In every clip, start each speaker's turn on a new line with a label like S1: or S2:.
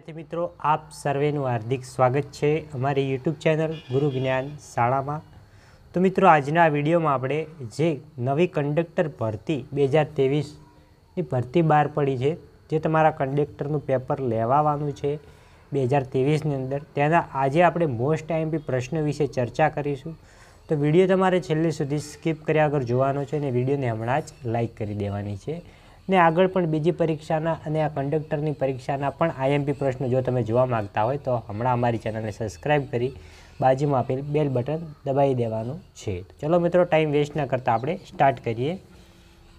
S1: વિદ્યાર્થી મિત્રો આપ સર્વેનું હાર્દિક સ્વાગત છે અમારી યુટ્યુબ ચેનલ ગુરુ જ્ઞાન શાળામાં તો મિત્રો આજના વિડીયોમાં આપણે જે નવી કંડક્ટર ભરતી બે હજાર તેવીસની ભરતી બહાર પડી છે જે તમારા કંડક્ટરનું પેપર લેવાવાનું છે બે હજાર તેવીસની અંદર તેના આજે આપણે મોસ્ટ બી પ્રશ્ન વિશે ચર્ચા કરીશું તો વિડીયો તમારે છેલ્લે સુધી સ્કીપ કર્યા આગળ જોવાનો છે અને વિડીયોને હમણાં જ લાઇક કરી દેવાની છે ને આગળ પણ બીજી પરીક્ષાના અને આ કંડક્ટરની પરીક્ષાના પણ આઈએમપી પ્રશ્નો જો તમે જોવા માગતા હોય તો હમણાં અમારી ચેનલને સબસ્ક્રાઈબ કરી બાજુમાં આપેલ બેલ બટન દબાવી દેવાનું છે ચલો મિત્રો ટાઈમ વેસ્ટ ન કરતાં આપણે સ્ટાર્ટ કરીએ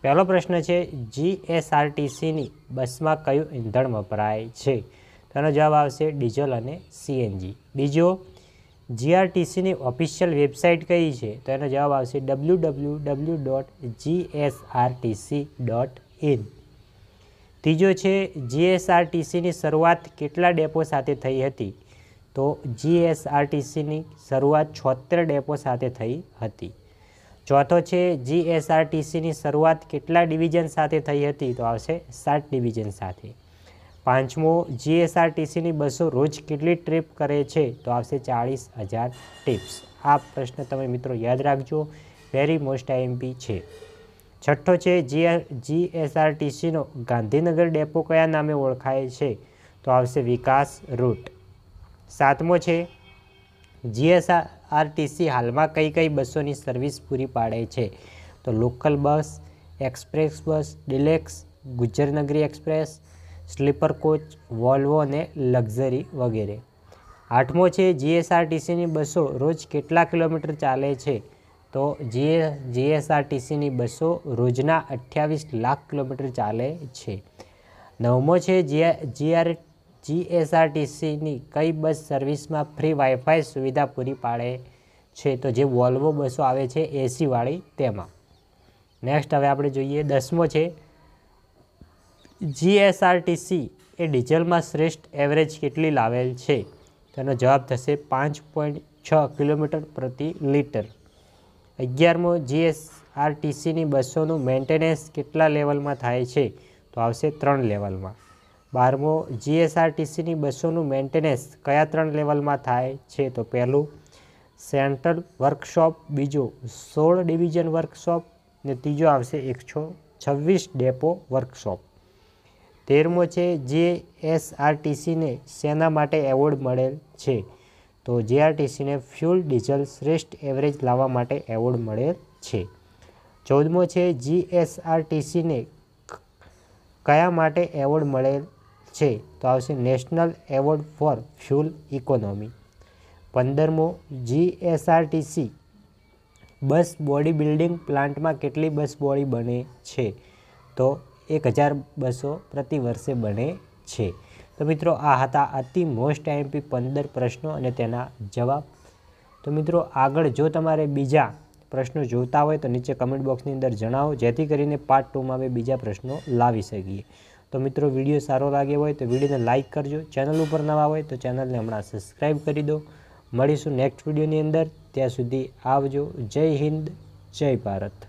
S1: પહેલો પ્રશ્ન છે જીએસઆરટીસીની બસમાં કયું ઈંધણ વપરાય છે તેનો જવાબ આવશે ડીઝલ અને સીએનજી બીજો જીઆરટીસીની ઓફિશિયલ વેબસાઇટ કઈ છે તો એનો જવાબ આવશે W W W dot GSRTC dot in ત્રીજો છે જીએસઆરટીસીની શરૂઆત કેટલા ડેપો સાથે થઈ હતી તો જીએસઆરટીસીની શરૂઆત છોતેર ડેપો સાથે થઈ હતી ચોથો છે જીએસઆરટીસીની શરૂઆત કેટલા ડિવિઝન સાથે થઈ હતી તો આવશે સાત ડિવિઝન સાથે પાંચમો જીએસઆરટીસીની બસો રોજ કેટલી ટ્રીપ કરે છે તો આવશે ચાળીસ હજાર ટિપ્સ આ પ્રશ્ન તમે મિત્રો યાદ રાખજો વેરી મોસ્ટ આઈએમપી છે છઠ્ઠો છે જીએસઆરટીસીનો ગાંધીનગર ડેપો કયા નામે ઓળખાય છે તો આવશે વિકાસ રૂટ સાતમો છે જીએસઆરટીસી હાલમાં કઈ કઈ બસોની સર્વિસ પૂરી પાડે છે તો local bus express bus deluxe Gurjarnagari express sleeper coach Volvo અને લક્ઝરી વગેરે આઠમો છે જીએસઆરટીસીની બસો રોજ કેટલા કિલોમીટર ચાલે છે તો જે જીએસઆરટીસીની બસો રોજના અઠ્યાવીસ લાખ કિલોમીટર ચાલે છે નવમો છે જીઆર જીએસઆરટીસીની કઈ બસ સર્વિસમાં ફ્રી વાઈફાઈ સુવિધા પૂરી પાડે છે તો જે વોલ્વો બસો આવે છે એસીવાળી તેમાં નેક્સ્ટ હવે આપણે જોઈએ દસમો છે જીએસઆરટીસી એ ડીઝલમાં શ્રેષ્ઠ એવરેજ કેટલી લાવેલ છે તેનો જવાબ થશે પાંચ પોઈન્ટ છ કિલોમીટર પ્રતિ લીટર અગિયારમો જીએસઆરટીસીની બસોનું મેન્ટેનન્સ કેટલા લેવલમાં થાય છે તો આવશે ત્રણ લેવલમાં બારમો જીએસઆરટીસીની બસોનું મેન્ટેનન્સ કયા ત્રણ લેવલમાં થાય છે તો પહેલું સેન્ટ્રલ વર્કશોપ બીજો સોળ ડિવિઝન વર્કશોપ ને ત્રીજો આવશે એકસો છવ્વીસ ડેપો વર્કશોપ તેરમો છે જે એસઆરટીસીને શેના માટે એવોર્ડ મળેલ છે તો જીઆરટીસીને ફ્યુલ ડીઝલ શ્રેષ્ઠ એવરેજ લાવવા માટે એવોર્ડ મળેલ છે ચૌદમો છે જીએસઆરટીસીને કયા માટે એવોર્ડ મળેલ છે તો આવશે national award for fuel economy પંદરમો જીએસઆરટીસી બસ બોડી બિલ્ડિંગ પ્લાન્ટમાં કેટલી બસ બોડી બને છે તો એક હજાર બસો પ્રતિ વર્ષે બને છે તો મિત્રો આ હતા અતિ મોસ્ટ આઈએમપી પંદર પ્રશ્નો અને તેના જવાબ તો મિત્રો આગળ જો તમારે બીજા પ્રશ્નો જોતા હોય તો નીચે કમેન્ટ બોક્સની અંદર જણાવો જેથી કરીને પાર્ટ ટુમાં અમે બીજા પ્રશ્નો લાવી શકીએ તો મિત્રો વિડીયો સારો લાગે હોય તો વિડીયોને લાઇક કરજો ચેનલ ઉપર નવા હોય તો ચેનલને હમણાં સબસ્ક્રાઈબ કરી દો મળીશું નેક્સ્ટ વિડીયોની અંદર ત્યાં સુધી આવજો જય હિન્દ જય ભારત